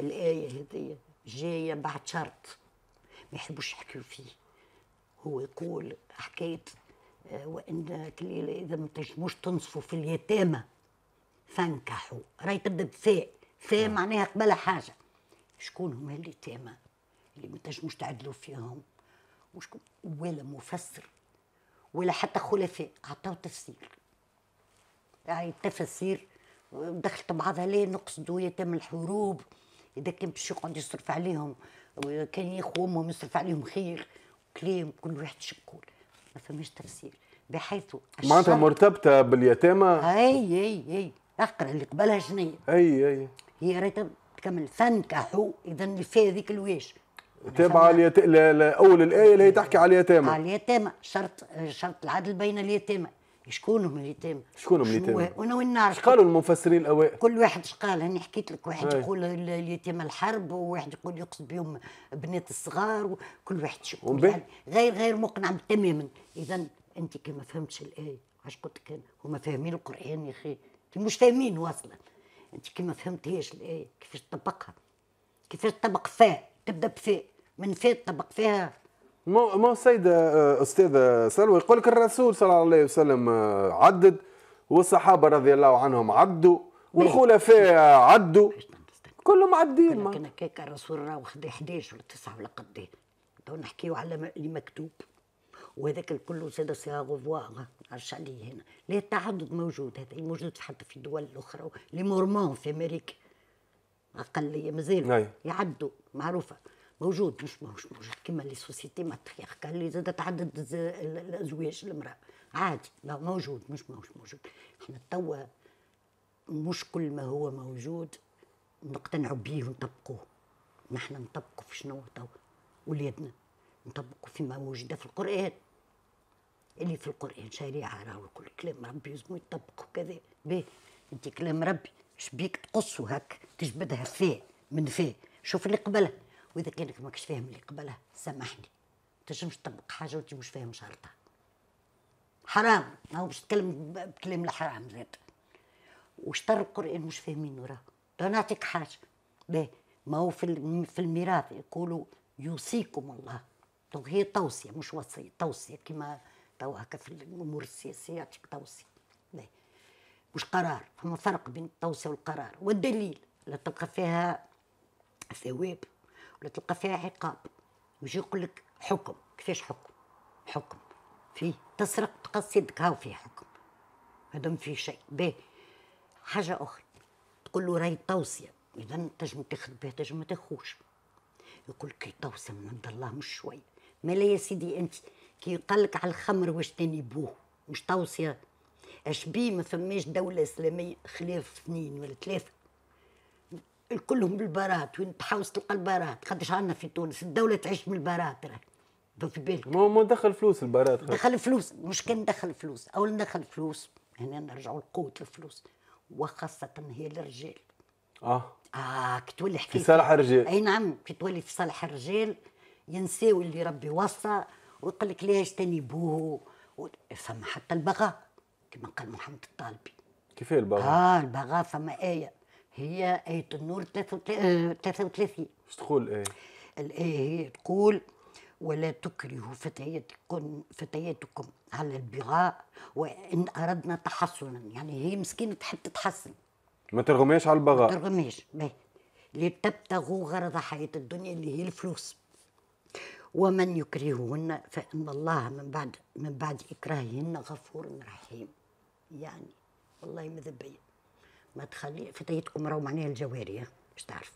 الايه هذه جايه بعد شرط ما يحبوش يحكيوا فيه هو يقول حكايه آه، وان كليله اذا ما تنجموش تنصفوا في اليتامى فانكحوا راهي تبدا بفاء فاء نعم. معناها قبل حاجه شكون هما اليتامى اللي ما تنجموش تعدلوا فيهم وشكون ولا مفسر ولا حتى خلفاء عطاو تفسير يعني التفاسير دخلت بعضها ليه نقصدوا يتم الحروب اذا كان باش يقعد يصرف عليهم كان ياخو امهم يصرف عليهم خير كلام كل واحد شكول ما فماش تفسير بحيث معناتها مرتبطه باليتامى اي اي اي اقرا اللي قبلها شنيا اي اي هي ريت تكمل فانكحوا اذا اللي فيها هذيك الواش تابعة اليت... اول الايه اللي هي تحكي على اليتامى على اليتامى شرط شرط العدل بين اليتامى شكونهم اليتامى شكونهم اليتامى وانا وين نعرف قالوا المفسرين الاوائل كل واحد شقال هاني حكيت لك واحد أي. يقول اليتامى الحرب وواحد يقول يقصد بهم بنات الصغار وكل واحد شكون يعني غير غير مقنع تماما اذا انت كي ما فهمتش الايه واش قلت لك هما فاهمين القران يا اخي مش فاهمين واصلا انت كي ما فهمتهاش الايه كيفاش تطبقها كيفاش تطبق فاء؟ تبدا بفاء من فاء تطبق فيها ما ما السيدة آه، أستاذة سلوى يقول لك الرسول صلى الله عليه وسلم آه، عدد والصحابة رضي الله عنهم عدوا والخلفاء عدوا كلهم عدين ما كان هكاك الرسول راه واخد 11 ولا 9 ولا قد ايه تو نحكيو على اللي مكتوب وهذاك الكل زاد سي غوفوار عرفش عليه هنا لا التعدد موجود هذا موجود حتى في الدول الاخرى لي مورمون في امريكا اقليه مازال يعدوا معروفه موجود مش مش موجود كما لي سوسيتي ماتريركال اللي زاد تعدد الازواج المراه عادي لا موجود مش مش موجود احنا توا مش كل ما هو موجود نقتنعوا به ونطبقوه نحن نطبقوا في شنو توا ولادنا نطبقوا فيما موجوده في القران اللي في القران شريعه راهو كل كلام ربي يزمو يطبقوا كذا به انت كلام ربي شبيك تقصه هك تجبدها فيه من فيه شوف اللي قبلها واذا كانك ماكش فاهم اللي قبلها سامحني تنجمش تطبق حاجه وانت مش فاهم شرطها حرام ما هو باش تكلم بكلام الحرام زاد وشطر القران مش فاهمين وراه نعطيك حاجه باهي ما هو في في الميراث يقولوا يوصيكم الله دونك هي توصيه مش وصيه توصيه كما تو هكا في الامور السياسيه يعطيك توصيه باهي مش قرار فما فرق بين التوصيه والقرار والدليل لا تلقى فيها ثواب ولا تلقى فيها عقاب يجي يقول لك حكم كيفاش حكم حكم في تسرق تقص يدك هاو فيه حكم هذا ما فيه شيء به حاجه اخرى تقول له راهي توصيه اذا تجم تاخذ بها تجم ما تاخوش يقول لك توصيه من عند الله مش شوي ما لا يا سيدي انت كي قال لك على الخمر واش تاني بوه مش توصيه اش بيه ما فماش دوله اسلاميه خلاف اثنين ولا ثلاثه كلهم بالبارات وين تحوس تلقى البارات خاطرش عندنا في تونس الدولة تعيش من البارات في بالك ما ما دخل فلوس البارات دخل فلوس مش كان دخل فلوس اول دخل فلوس هنا نرجعوا لقوة الفلوس وخاصة هي للرجال اه اه كي تولي حكاية في صالح الرجال اي نعم كي تولي في صالح الرجال ينساو اللي ربي وصى ويقول لك ليش تاني بوه فما حتى البغاء كما قال محمد الطالبي كيف البغاء؟ اه البغاء فما آية هي آية النور 33 ايش آه، تقول الآية؟ الآية هي تقول ولا تكرهوا فتياتكم فتياتكم على البغاء وإن أردنا تحصنا يعني هي مسكينة تحب تتحصن ما ترغميش على البغاء ما ترغميش باهي لتبتغوا غرض حياة الدنيا اللي هي الفلوس ومن يكرههن فإن الله من بعد من بعد إكراههن غفور رحيم يعني والله ماذا بيا ما تخلي فتيتكم راهو معناها الجواري باش تعرف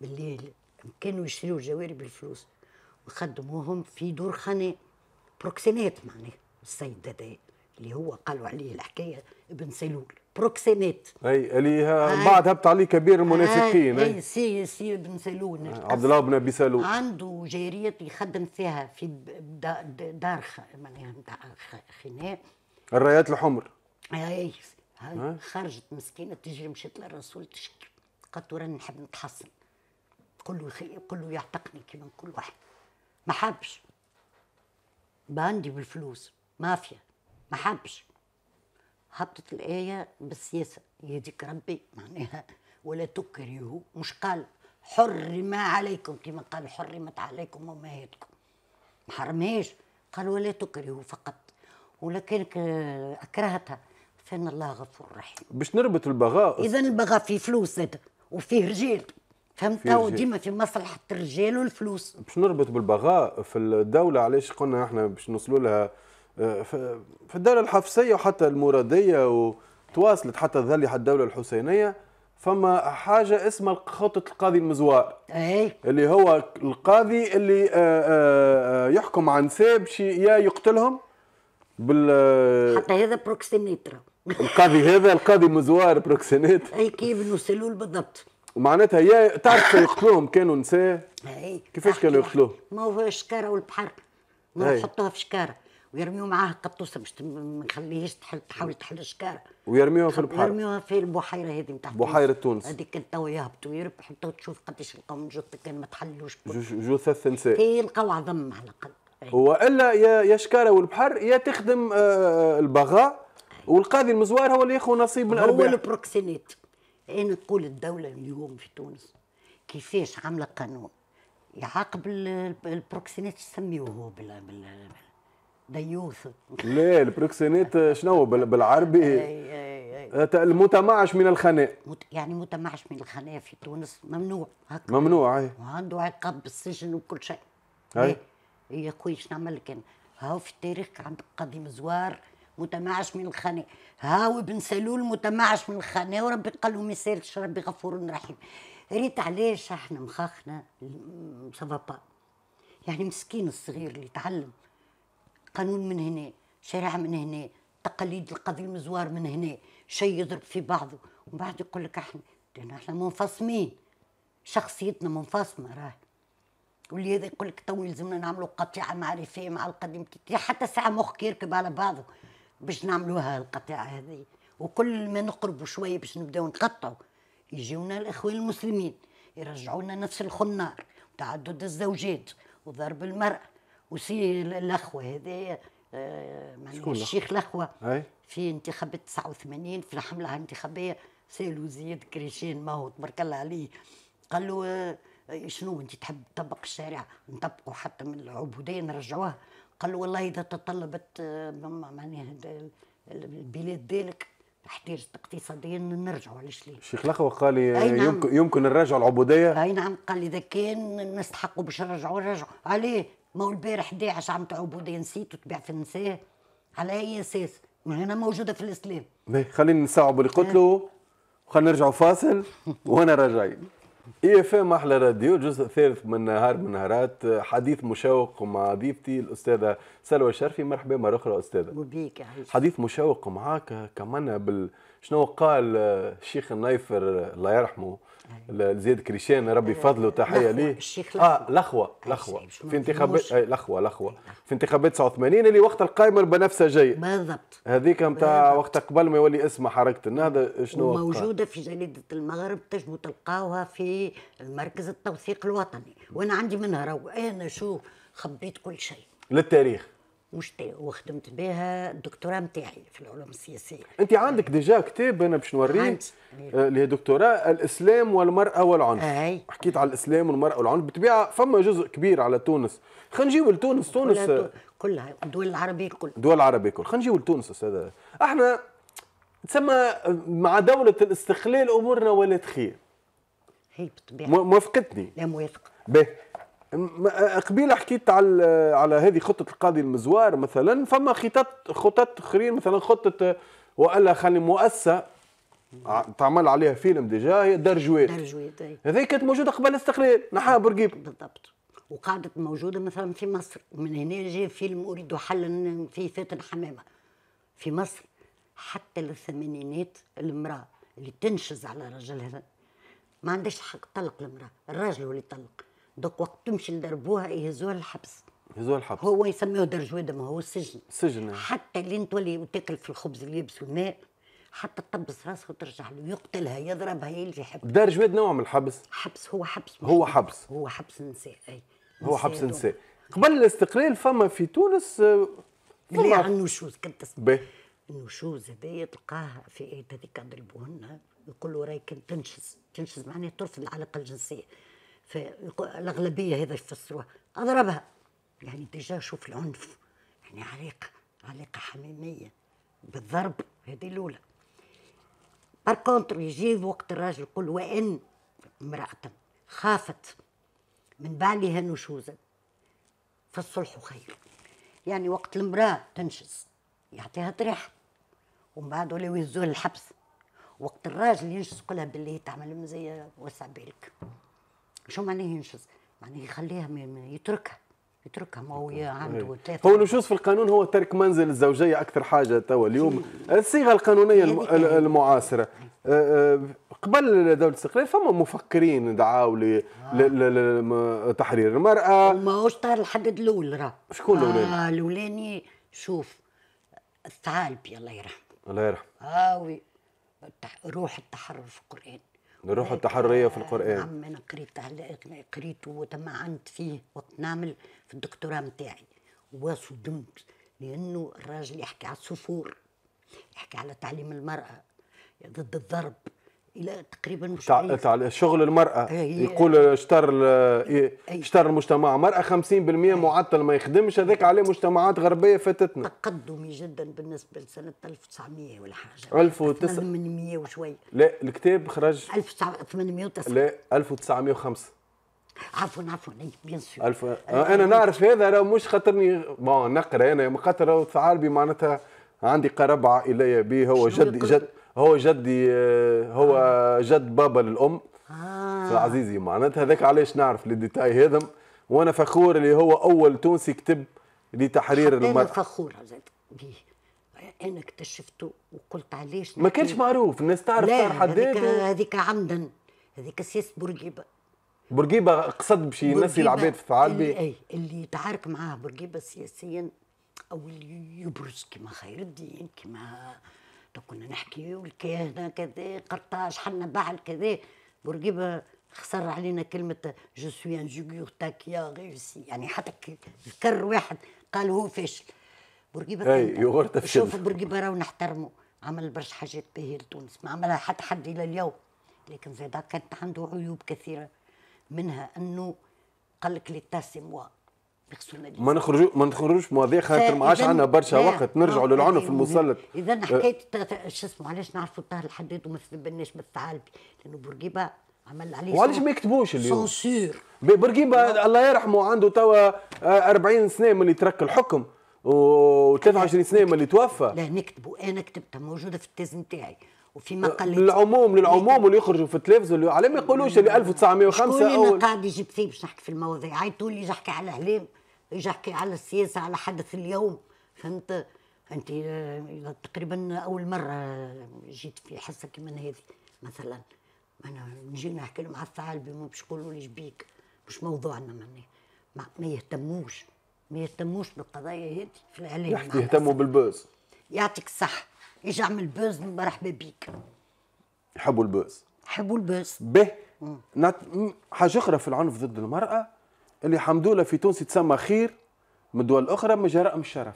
بالليل كانوا يشريوا الجواري بالفلوس وخدموهم في دور خناء بروكسينات معناها السيد هذا اللي هو قالوا عليه الحكايه ابن سلول بروكسينات اي اللي آه بعد هبط عليه كبير المنافقين اي سي سي ابن سلول عبد الله بن ابي سلول عنده جاريه يخدم فيها في دار معناها نتاع خناء الرايات الحمر اي خرجت مسكينه تجري مشيت للرسول تشكي قالت له راني نحب نتحصن تقول له خي... له يعتقني كيما كل واحد ما حبش باندي بالفلوس مافيا ما حبش هبطت الآية بالسياسة يهديك ربي معناها ولا تكرهوا مش قال حرم عليكم كما قال حرمت عليكم أمهاتكم ما حرمهاش قال ولا تكرهوا فقط ولكن أكرهتها فان الله غفور رحيم باش نربط البغاء اذا البغاء فيه فلوس زاد وفيه رجال فهمت وديما ديما في مصلحه الرجال والفلوس باش نربط بالبغاء في الدوله علاش قلنا احنا باش نوصلوا لها آه، في الدوله الحفصيه وحتى المراديه وتواصلت حتى ظل الدوله الحسينيه فما حاجه اسمها خطه القاضي المزوار اي اللي هو القاضي اللي آه، آه، يحكم عن ساب يا يقتلهم بال حتى هذا بروكسينيترا القاضي هذا القاضي مزوار بروكسينات اي كيف سلول بالضبط معناتها يا تعرف يقتلوهم كانوا نساء كيفاش كانوا يقتلوهم؟ ما هو الشكاره والبحر ما يحطوها في شكاره ويرميوا معاه قطوسه باش ما نخليهش تحل تحاول تحل الشكاره ويرميوها في البحر يرميوها في البحيره هذه نتاع بحيره تونس هذيك توا يهبطوا يربحوا تو تشوف قداش يلقاو من جثه كان ما تحلوش جثث ثلاث نساء يلقاو إيه، عظم على الاقل والا يا يا شكاره والبحر يا تخدم آه، آه، البغاء والقاضي المزوار هو اللي ياخذ نصيب من الارباح هو البروكسينيت انا تقول الدوله اليوم في تونس كيفاش عامله قانون يعاقب البروكسينيت هو بال بال ديوث لا البروكسينيت شنو بالعربي أي أي أي. أه، المتمعش من الخناء يعني متمعش من الخناء في تونس ممنوع هكا ممنوع اي وعنده عقاب بالسجن وكل شيء اي إيه. يا خويا شنو نعمل لك انا هاو في التاريخ عندك قاضي مزوار متمعش من الخانه هاو بن سلول متمعش من الخانه وربي قال له ما يسالش ربي غفور رحيم ريت علاش احنا مخاخنا سافا يعني مسكين الصغير اللي تعلم قانون من هنا شارع من هنا تقاليد القديم المزوار من هنا شيء يضرب في بعضه ومن بعد يقول لك احنا احنا منفصمين شخصيتنا منفصمه راهي واللي هذا يقول لك تو يلزمنا نعملوا قطيعه معرفيه مع القديم حتى ساعه مخك يركب على بعضه باش نعملوها القطيعه هذه وكل ما نقربوا شويه باش نبداو نقطعوا يجيونا الاخوان المسلمين يرجعونا نفس الخنار وتعدد الزوجات وضرب المرأة وسي الاخوه هذا آه، الشيخ الاخوه في انتخابات 89 في الحمله الانتخابيه سالوا زياد كريشين ما هو تبارك الله عليه قال له آه، شنو انت تحب تطبق الشارع نطبقوا حتى من العبوديه نرجعوها قال والله اذا تطلبت يعني البلاد ذلك احتياجات اقتصاديا نرجعوا علاش ليه الشيخ لخوة قال لي نعم. يمكن يمكن نرجعوا العبوديه اي نعم قال اذا كان نستحقوا باش نرجعوا نرجعوا عليه ما هو البارح 11 عملت عبوديه نسيت وتبيع في النساء على اي اساس هنا موجوده في الاسلام خلينا نستوعبوا اللي قلت له وخلينا نرجعوا فاصل *laughs* وانا راجعين اي اف ام احلى راديو جزء ثالث من نهار من نهارات حديث مشوق مع ضيفتي الاستاذه سلوى الشرفي مرحبا مره اخرى استاذه وبيك حديث مشوق معاك كمان بال شنو قال آه، الشيخ النايفر الله يرحمه لزياد كريشان ربي فضله تحيه ليه الشيخ اه لخوه لخوه طيب، في انتخابات اي لخوه لخوه في انتخابات 89 اللي وقت القائمه البنفسجيه بالضبط هذيك نتاع وقت قبل ما يولي اسمها حركه النهضه شنو موجوده في جريده المغرب تجمو تلقاوها في مركز التوثيق الوطني وانا عندي منها رو انا شو خبيت كل شيء للتاريخ وخدمت بها الدكتوراه نتاعي في العلوم السياسيه انت عندك ديجا كتاب انا باش نوريه آه، اللي هي دكتوراه الاسلام والمراه والعنف أي. حكيت على الاسلام والمراه والعنف بالطبيعه فما جزء كبير على تونس خلينا نجيو لتونس تونس آه، كلها, الدول العربيه الكل الدول العربيه الكل خلينا نجيو لتونس استاذ احنا تسمى آه، مع دوله الاستقلال امورنا ولات خير هي بالطبيعه موافقتني لا موافقه باهي قبيله حكيت على على هذه خطه القاضي المزوار مثلا فما خطط خطط اخرين مثلا خطه والا خلي مؤسسه تعمل عليها فيلم ديجا هي دار جويد دار جويد هذه كانت موجوده قبل الاستقلال نحاها بورقيب بالضبط وقعدت موجوده مثلا في مصر من هنا جاء فيلم اريد حلا في فاتن حمامه في مصر حتى للثمانينات المراه اللي تنشز على رجلها ما عندهاش حق تطلق المراه الراجل هو اللي يطلق دوك وقت تمشي لدربوها يهزوها للحبس يهزوها للحبس هو يسميه دار ما هو السجن سجن آه. حتى لين تولي وتاكل في الخبز يلبس والماء حتى تطبس راسها وترجع له يقتلها يضربها يلجي حبس درجويد نوع من الحبس حبس هو حبس هو حبس هو حبس النساء اي هو حبس النساء قبل الاستقلال فما في تونس آه، اللي عن النشوز كنت تسمع النشوز هذايا تلقاها في هذيك ضربوهن يقولوا رايك تنشز تنشز معناها ترفض العلاقه الجنسيه فالأغلبية هذا يفسروها أضربها يعني ديجا شوف العنف يعني عريقة علاقة حميمية بالضرب هذه الأولى بار كونتر يجي وقت الراجل يقول وإن امرأة خافت من بعلها نشوزا فالصلح خير يعني وقت المرأة تنشز يعطيها طريحة ومن بعد ولاو يهزوها للحبس وقت الراجل ينشز يقولها باللي تعمل مزية وسع بالك شو معناه ينشز؟ معناه يخليها يتركها يتركها ما هو عنده إيه. ثلاثة هو نشوز في القانون هو ترك منزل الزوجية أكثر حاجة توا اليوم الصيغة القانونية المعاصرة آه، آه، قبل دولة الاستقلال فما مفكرين دعاوا لتحرير آه. المرأة ماهوش طار لحد الأول راه شكون الأولاني؟ آه الأولاني شوف الثعالبي الله يرحمه الله يرحمه آه وي روح التحرر في القرآن للروح التحريه في آه، القران نعم انا قريت قريته وتمعنت فيه وقت نعمل في الدكتوراه نتاعي وصدمت لانه الراجل يحكي على السفور يحكي على تعليم المراه ضد الضرب الى تقريبا مش تاع شغل المراه يقول اشتر اشتر المجتمع مراه 50% معطل ما يخدمش هذاك عليه مجتمعات غربيه فاتتنا تقدمي جدا بالنسبه لسنه 1900 ولا حاجه 1800 وشوي لا الكتاب خرج 1890 لا 1905 عفوا عفوا اي بيان سور ألف... أه، انا نعرف هذا راه مش خاطرني بون نقرا انا خاطر ثعالبي معناتها عندي قرابه عائليه به هو جد جد هو جدي آه، هو آه. جد بابا للام آه. عزيزي معناتها هذاك علاش نعرف الديتاي هذا وانا فخور اللي هو اول تونسي كتب لتحرير المرأة انا فخور بيه انا اكتشفته وقلت علاش ما كانش معروف الناس تعرف تعرف حداد هذيك عمدا هذيك سياسه بورقيبه بورقيبه قصد باش ينسي العباد في العالبي اي اللي يتعارك معاه بورقيبه سياسيا او اللي يبرز كما خير الدين كما تو كنا نحكيو الكهنه كذا قرطاج حنا بعل كذا بورقيبه خسر علينا كلمة جو سوي ان جوكيور تاكيا ريوسي يعني حتى ذكر واحد قال هو فاشل بورقيبة شوف بورقيبة راهو نحترمه عمل برشا حاجات باهية لتونس ما عملها حتى حد إلى اليوم لكن زادا كانت عنده عيوب كثيرة منها أنه قال لك ليتا سي موا ما نخرجو ما نخرجوش مواضيع خاطر ما عادش عندنا برشا وقت نرجعوا للعنف المسلط اذا أه. حكايه شو اسمه علاش نعرفوا طاهر الحداد وما ثبناش بالثعالبي لانه بورقيبه عمل عليه وعلاش ما يكتبوش اليوم سونسور بورقيبه الله يرحمه عنده توا 40 آه، سنه من اللي ترك الحكم و 23 سنه من اللي توفى لا نكتبوا انا كتبتها موجوده في التيز نتاعي وفي مقال آه، للعموم للعموم اللي يخرجوا في التلفزيون على ما يقولوش اللي 1905 شكون اللي قاعد يجيب فيه باش نحكي في المواضيع عيطوا لي نحكي على هلام اجي احكي على السياسه على حدث اليوم فهمت انت آه، تقريبا اول مره آه، جيت في حصه كيما هذه مثلا انا نجي نحكي مع الثعالبي ما باش يقولوا لي بيك مش موضوعنا معناها ما, ما يهتموش ما يهتموش بالقضايا هذه في الاعلام يهتموا بالبوز يعطيك الصح يجي اعمل بوز مرحبا بيك يحبوا البوز يحبوا البوز به حاجه اخرى في العنف ضد المراه اللي الحمد لله في تونس تسمى خير من دول اخرى من جرائم الشرف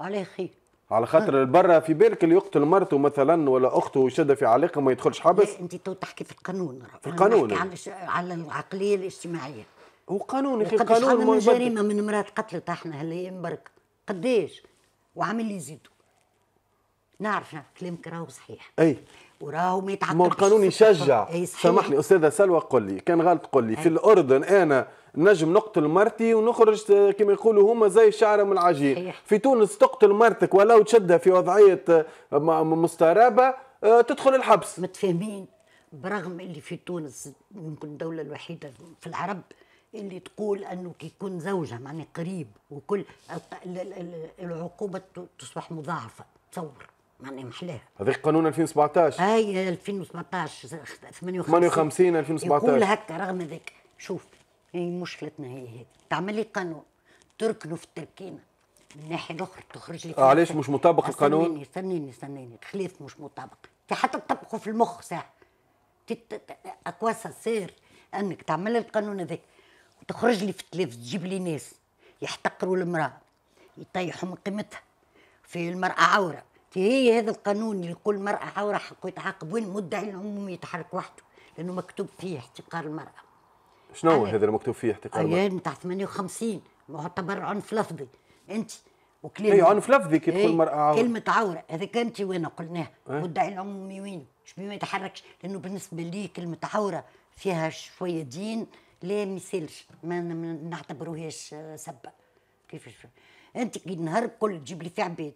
عليه خير على خاطر برا في بالك اللي يقتل مرته مثلا ولا اخته وشده في علاقه ما يدخلش حبس إيه، انت تو تحكي في القانون في القانون على على العقليه الاجتماعيه هو قانون اخي قانون من جريمه من مرات قتلت احنا هلا برك قديش وعمل لي يزيدوا نعرف كلامك راهو صحيح اي وراهو ما يتعقلش القانون يشجع سامحني استاذه سلوى قل لي كان غلط قل لي في الاردن انا نجم نقتل مرتي ونخرج آه، كما يقولوا هما زي الشعره من العجين في تونس تقتل مرتك ولو تشدها في وضعيه آه، مسترابه آه، تدخل الحبس متفاهمين برغم اللي في تونس يمكن الدوله الوحيده في العرب اللي تقول انه كي يكون زوجها معني قريب وكل العقوبه تصبح مضاعفه تصور معني محلاها هذاك قانون 2017 اي 2017 58 58 2017 يقول هكا رغم ذلك شوف هي مشكلتنا هي هذه تعملي قانون تركنه في التركينه من الناحيه الاخرى تخرج لي آه، علاش مش, مطابق آه، القانون؟ استنيني استنيني الخلاف مش مطابق حتى تطبقه في المخ ساعه اكواسا سير انك تعمل القانون هذاك وتخرج لي في التلفز تجيب لي ناس يحتقروا المراه يطيحوا من قيمتها في المراه عوره في هي هذا القانون اللي يقول المراه عوره حقه يتعاقب وين مدعي العموم يتحرك وحده لانه مكتوب فيه احتقار المراه شنو هو هذا المكتوب فيه احتقار ايام تاع 58 معتبر عنف لفظي انت وكلمه اي عنف لفظي كي تقول المراه إيه، عورة كلمة عورة هذاك انت وانا قلناها ايه؟ العمومي وين؟ مش ما يتحركش لانه بالنسبة لي كلمة عورة فيها شوية دين لا ما يسالش ما نعتبروهاش آه، سبة كيفاش انت كي نهار كل تجيب لي في عباد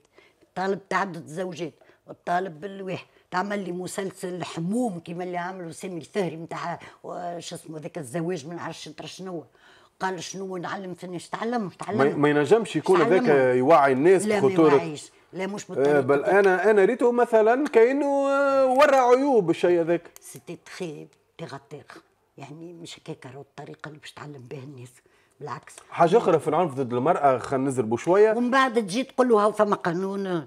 طالب تعدد الزوجات الطالب الواحد تعمل لي مسلسل حموم كيما اللي عملوا سامي الثهري نتاع شو اسمه ذاك الزواج من عرش شنو قال شنو نعلم فني تعلم تعلم ما ينجمش يكون هذاك يوعي الناس بخطوره لا مش بالطريقه آه، بل انا انا ريته مثلا كانه آه، ورى عيوب الشيء هذاك سيتي تخي تيغاتيغ يعني مش هكاك الطريقه اللي باش تعلم بها الناس بالعكس حاجه اخرى في العنف ضد المراه خلينا نزربوا شويه ومن بعد تجي تقول له فما قانون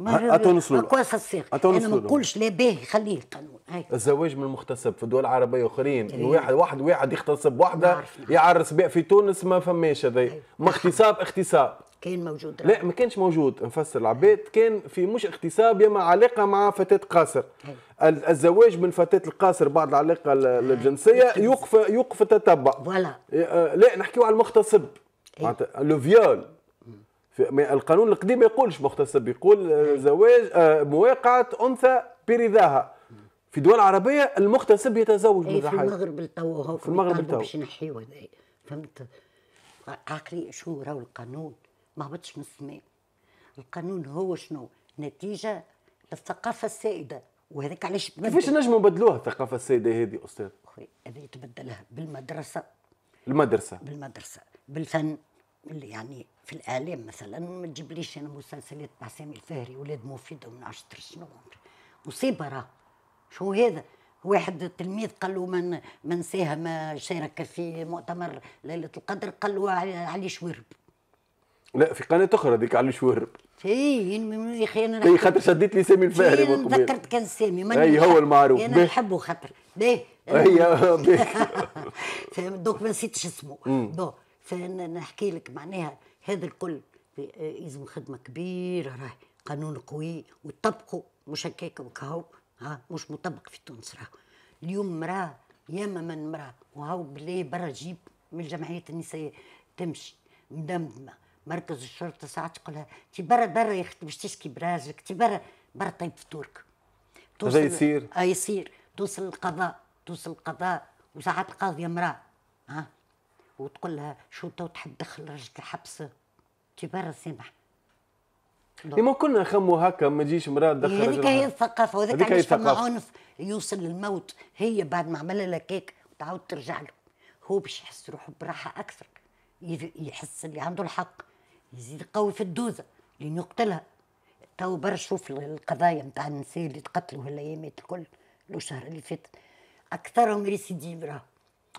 اتونسلو قوس انا ما نقولش لا باهي خليه القانون هاي. الزواج من المغتصب في دول عربيه اخرين إيه. واحد واحد واحد يغتصب واحده يعرس بها في تونس ما فماش هذا إيه. ما اغتصاب اغتصاب كان موجود لا ما كانش موجود نفسر العباد كان في مش اغتصاب يما علاقه مع فتاه قاصر إيه. الزواج من فتاه القاصر بعد العلاقه الجنسيه يوقف يوقف التتبع فوالا آه، لا نحكيو على المغتصب لو فيول القانون القديم ما يقولش مغتصب بيقول زواج آه، مواقعة أنثى برضاها في دول عربية المغتصب يتزوج إيه، من في المغرب التو هو في المغرب التو باش هذايا فهمت عقلي شو راهو القانون ما هبطش من السماء القانون هو شنو نتيجة للثقافة السائدة وهذاك علاش كيفاش نجموا نبدلوها الثقافة السائدة هذه أستاذ؟ خويا هذه تبدلها بالمدرسة المدرسة بالمدرسة بالفن اللي يعني في الاعلام مثلا ما تجيبليش انا مسلسلات تاع سامي الفهري ولاد مفيد ومن عشر شنو مصيبه راه شو هذا واحد تلميذ قال له من من ساهم شارك في مؤتمر ليله القدر قال له علي شويرب لا في قناه اخرى ذيك علي شويرب اي يا اخي انا اي خاطر شديت لي سامي الفهري تذكرت كان سامي اي هو المعروف انا نحبه خاطر باهي اي *laughs* دوك ما نسيتش اسمه دوك فنحكي لك معناها هذا الكل يلزم آه، خدمه كبيره راهي قانون قوي وطبقه مش هكاك وكهو ها مش مطبق في تونس راهو اليوم مراه ياما من مراه وهاو بالله برا جيب من الجمعيات النسائيه تمشي مدمدمه مركز الشرطه ساعات تقول لها انت برا برا يا اختي باش تشكي براجلك انت برا برا طيب فطورك هذا يصير اه يصير توصل القضاء توصل القضاء وساعات القاضيه مراه ها وتقول لها شو تو تحب تدخل رجلك الحبس برا سامح إيه، ما كنا نخمو هكا ما تجيش مراه تدخل هذيك هي الثقافه وهذاك علاش فما عنف يوصل للموت هي بعد ما عمل لك هيك تعاود ترجع له هو باش يحس روحه براحه اكثر يحس اللي عنده الحق يزيد قوي في الدوزه لين يقتلها تو برا شوف القضايا نتاع النساء اللي تقتلوا هالايامات الكل الشهر اللي فات اكثرهم ريسيديف راهو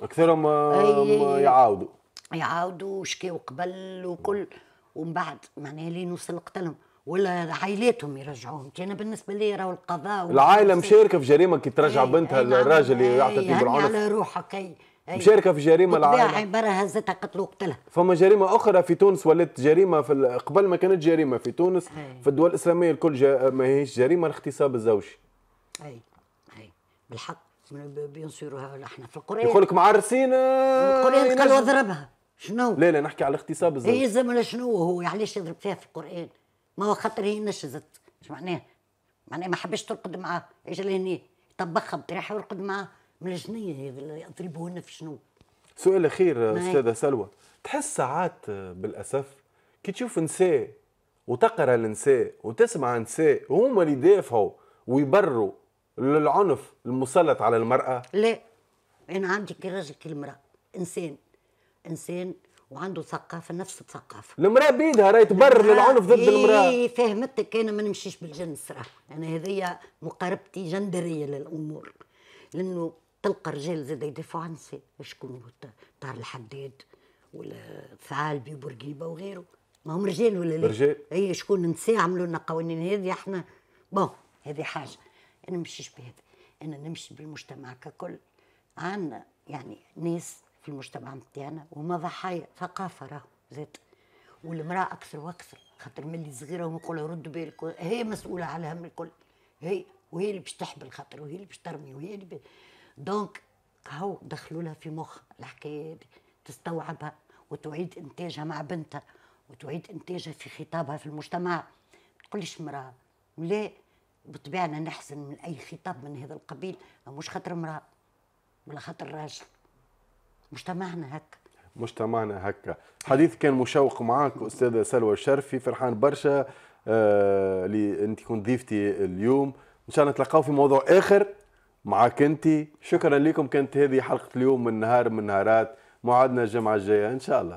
اكثرهم آه، يعاودوا يعاودوا وشكاوا قبل وكل ومن بعد معناها لين وصل قتلهم ولا عائلاتهم يرجعوهم انا بالنسبه لي راهو القضاء العائله مشاركه في جريمه كي ترجع أي بنتها للراجل اللي يعطي بالعنف على روحك اي مشاركه في جريمه العالم عباره هزتها قتلوا وقتلها فما جريمه اخرى في تونس ولات جريمه في قبل ما كانت جريمه في تونس أي. في الدول الاسلاميه الكل ما هيش جريمه الاغتصاب الزوجي اي اي بالحق سور احنا في القرآن يقول لك معرسين آه، القرآن قال واضربها شنو؟ لا لا نحكي على الاغتصاب إيه، الزوج اي الزمن شنو هو علاش يضرب فيها في القرآن؟ ما هو خاطر هي نشزت اش معناه؟ معناه ما حبش ترقد معاه اجا لهنا طبخها بطريحه ورقد معاه من الجنيه يضربوهن في شنو؟ سؤال اخير استاذه سلوى تحس ساعات آه، بالاسف كي تشوف نساء وتقرا لنساء وتسمع نساء وهما اللي يدافعوا ويبروا للعنف المسلط على المرأة؟ لا أنا عندي كراجل كالمرأة إنسان إنسان وعنده ثقافة نفس الثقافة المرأة بيدها راهي تبرر للعنف ضد إيه المرأة إيه فهمتك أنا ما نمشيش بالجنس راه أنا يعني هذيا مقاربتي جندرية للأمور لأنه تلقى رجال زاد يدافعوا عن نساء شكون طار الحداد ولا ثعالبي وبورقيبه وغيره ما هم رجال ولا لا؟ رجال اي شكون نساء عملوا لنا قوانين هذه احنا بون هذه حاجه نمشيش بهذا انا نمشي بالمجتمع ككل عنا يعني ناس في المجتمع متاعنا وما ضحايا ثقافه راهو زاد والمراه اكثر واكثر خاطر ملي صغيره ونقولها رد بالك هي مسؤوله على هم الكل هي وهي اللي باش تحبل خاطر وهي اللي باش ترمي وهي اللي بي... دونك هاو دخلوا لها في مخ الحكايه هذه تستوعبها وتعيد انتاجها مع بنتها وتعيد انتاجها في خطابها في المجتمع ما تقوليش مراه لا بطبيعنا نحسن من اي خطاب من هذا القبيل مش خاطر امراه ولا خاطر راجل مجتمعنا هكا مجتمعنا هكا حديث كان مشوق معك استاذه سلوى الشرفي فرحان برشا اللي آه، لي انت كنت ضيفتي اليوم ان شاء الله نتلاقاو في موضوع اخر معك انت شكرا لكم كانت هذه حلقه اليوم من نهار من نهارات موعدنا الجمعه الجايه ان شاء الله